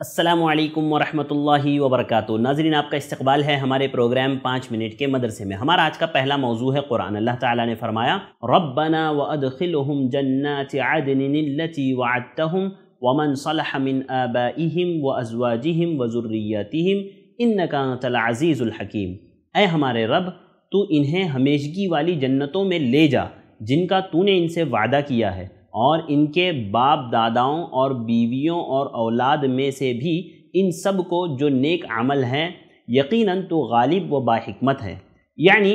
असलकम वरहमल वबरक नाजरीन आपका इस्तबाल है हमारे प्रोग्राम पाँच मिनट के मदरसे में हमारा आज का पहला मौजू है कुरान अल्लाह ताला ने फरमाया रब्बना व अदखिलहम जन्नात वमन सलहमिन आबाम व अजवाजिम व इन नकातलाज़ीज़ुलहकीम ए हमारे रब तू इन्हें हमेशगी वाली जन्नतों में ले जा जिनका तूने इनसे वादा किया है और इनके बाप दादाओं और बीवियों और औलाद में से भी इन सब को जो नेक अमल हैं यकीनन तो गालिब व बाहिकमत है यानी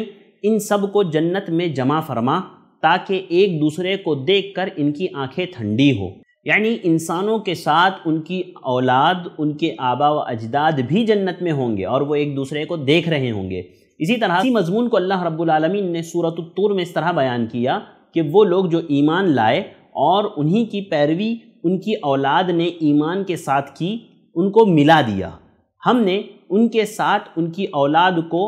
इन सब को जन्नत में जमा फरमा ताकि एक दूसरे को देखकर इनकी आंखें ठंडी हो यानी इंसानों के साथ उनकी औलाद उनके आबा व अजदाद भी जन्नत में होंगे और वो एक दूसरे को देख रहे होंगे इसी तरह इसी मजमून को अल्लाह रब्बुल रबालमीन ने सूरत तूर में इस तरह बयान किया कि वो लोग जो ईमान लाए और उन्हीं की पैरवी उनकी औलाद ने ईमान के साथ की उनको मिला दिया हमने उनके साथ उनकी औलाद को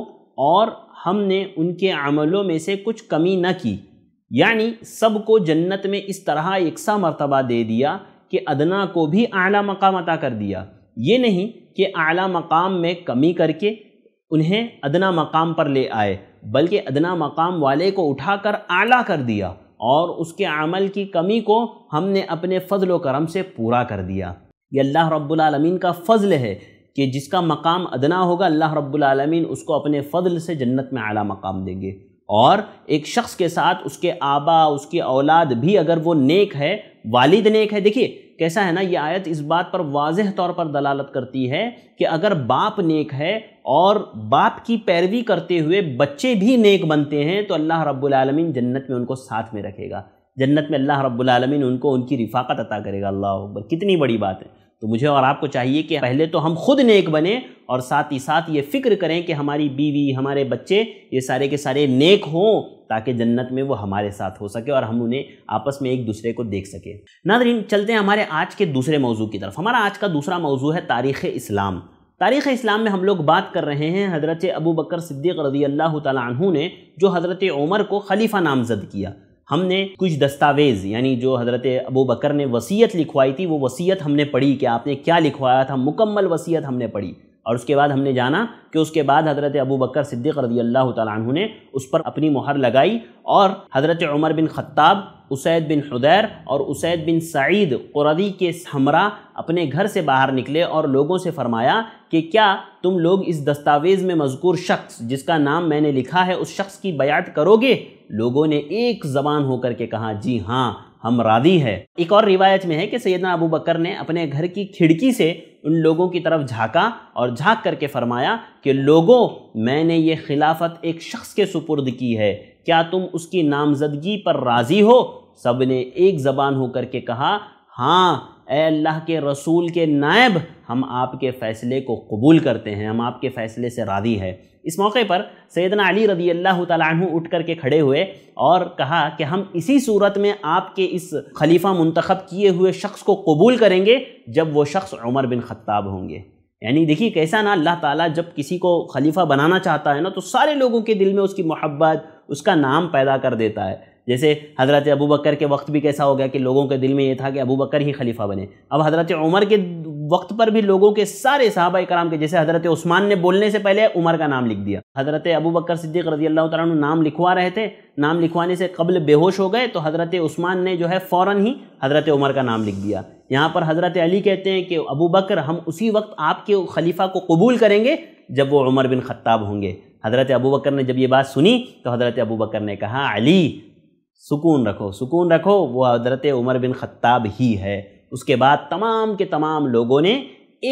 और हमने उनके अमलों में से कुछ कमी न की यानी सबको जन्नत में इस तरह यकसा मरतबा दे दिया कि अदना को भी आला मकाम अता कर दिया ये नहीं कि आला मकाम में कमी करके उन्हें अदना मकाम पर ले आए बल्कि अदना मकाम वाले को उठाकर आला कर दिया और उसके अमल की कमी को हमने अपने फ़जल करम से पूरा कर दिया ये अल्लाह रब्बुलमीन का फ़ज़ल है कि जिसका मकाम अदना होगा अल्लाह रब्बुलमीन उसको अपने फ़जल से जन्नत में आला मकाम देंगे और एक शख्स के साथ उसके आबा उसकी औलाद भी अगर वो नेक है वालिद नेक है देखिए कैसा है ना ये आयत इस बात पर वाजह तौर पर दलालत करती है कि अगर बाप नेक है और बाप की पैरवी करते हुए बच्चे भी नेक बनते हैं तो अल्लाह रब्बुल जन्नत में उनको साथ में रखेगा जन्नत में अल्लाह रब्बुल उनको उनकी रिफाकत अता करेगा अल्लाह अकबर कितनी बड़ी बात है तो मुझे और आपको चाहिए कि पहले तो हम खुद नेक बने और साथ ही साथ ये फ़िक्र करें कि हमारी बीवी हमारे बच्चे ये सारे के सारे नेक हों ताकि जन्नत में वो हमारे साथ हो सके और हम उन्हें आपस में एक दूसरे को देख सके नादरीन चलते हैं हमारे आज के दूसरे मौजू की तरफ हमारा आज का दूसरा मौजू है तारीख़ इस्लाम तारीख़ इस्लाम में हम लोग बात कर रहे हैं हज़रत अबू बकर सिद्दीक रजी अल्लाह तु ने जो हज़रत उमर को खलीफा नामज़द किया हमने कुछ दस्तावेज़ यानी जो हज़रत अबू बकर ने वसीयत लिखवाई थी वो वसीयत हमने पढ़ी कि आपने क्या लिखवाया था मुकम्मल वसीयत हमने पढ़ी और उसके बाद हमने जाना कि उसके बाद हज़रत अबू बकर सिद्दीक रजी अल्लाह तु ने उस पर अपनी मोहर लगाई और हज़रत उमर बिन ख़त्ताब उसैद बिन हदैर और उसैद बिन सईद कुरदी के हमरा अपने घर से बाहर निकले और लोगों से फरमाया कि क्या तुम लोग इस दस्तावेज़ में मजकूर शख्स जिसका नाम मैंने लिखा है उस शख्स की बयात करोगे लोगों ने एक ज़बान होकर के कहा जी हाँ हम राधी है एक और रिवायत में है कि सैदना अबू बकर ने अपने घर की खिड़की से उन लोगों की तरफ झांका और झांक करके फरमाया कि लोगों मैंने ये खिलाफत एक शख्स के सुपुर्द की है क्या तुम उसकी नामजदगी पर राज़ी हो सब ने एक ज़बान होकर के कहा हाँ अल्लाह के रसूल के नायब हम आपके फ़ैसले को कबूल करते हैं हम आपके फ़ैसले से राज़ी है इस मौके पर सैदना अली रदी अल्लाह तु उठ करके खड़े हुए और कहा कि हम इसी सूरत में आपके इस खलीफा मंतखब किए हुए शख्स को कबूल करेंगे जब वो शख्स उमर बिन ख़त्ताब होंगे यानी देखिए कैसा ना अल्लाह ताला जब किसी को खलीफा बनाना चाहता है ना तो सारे लोगों के दिल में उसकी मोहब्बत उसका नाम पैदा कर देता है जैसे हज़रत अबू बकर के वक्त भी कैसा हो गया कि लोगों के दिल में ये था कि अबू बकर ही खलीफा बने अब हज़रत उमर के वक्त पर भी लोगों के सारे साहबा कराम के जैसे हज़रत उस्मान ने बोलने से पहले उमर का नाम लिख दिया हज़रत अबू बकर सिद्दीक रजी अल्लाह तु नाम लिखवा रहे थे नाम लिखवाने से कबल बेहोश हो गए तो हज़रत उस्मान ने जो है फ़ौर ही हज़रत उमर का नाम लिख दिया यहाँ पर हज़रत अली कहते हैं कि अबू बकर हम उसी वक्त आपके खलीफा को कबूल करेंगे जब वो उमर बिन खत्ताब होंगे हज़रत अबू बकर ने जब ये बात सुनी तो हज़रत अबू बकर ने कहा अली सुकून रखो सुकून रखो वो हजरत उमर बिन ख़त्ताब ही है उसके बाद तमाम के तमाम लोगों ने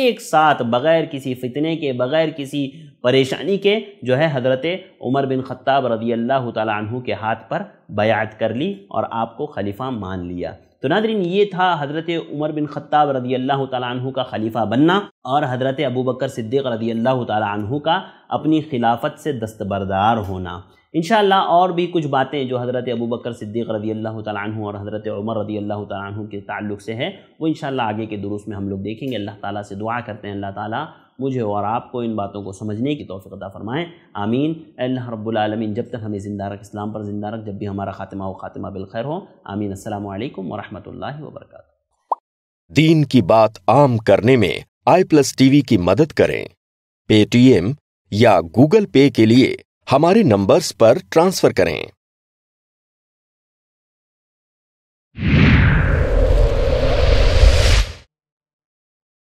एक साथ बग़ैर किसी फितने के बग़ैर किसी परेशानी के जो है हज़रत उमर बिन ख़त्ताब रदी अल्लाह तु के हाथ पर बयात कर ली और आपको खलीफा मान लिया तो नादरीन ये था हज़रत उमर बिन खत्ताब रदी अल्लाह तु का खलीफा बनना और हज़रत अबू बकर सिद्दीक रदी अल्लाह तु का अपनी खिलाफत से दस्तबरदार होना इन और भी कुछ बातें जो हज़रत अबू बकर सिद्दीक रदी अल्लाह तु और हज़रत उमर रदी अल्लाह तु के तल्ल से है वो इन आगे के दुरुस्त में हम लोग देखेंगे अल्लाह ताली से दुआ करते हैं अल्लाह ताली मुझे और आपको इन बातों को समझने की तोफ़ी अदा फ़रमाएँ आमीन अल्लाह जब तक हमें ज़िंदा रख इस्लाम पर ज़िंदा रख जब भी हमारा खातिमा व खातिमा बिलखैर हो आमीन अल्लाम वरहमल वबरक दीन की बात आम करने में आई प्लस टीवी की मदद करें पेटीएम या गूगल पे के लिए हमारे नंबर्स पर ट्रांसफ़र करें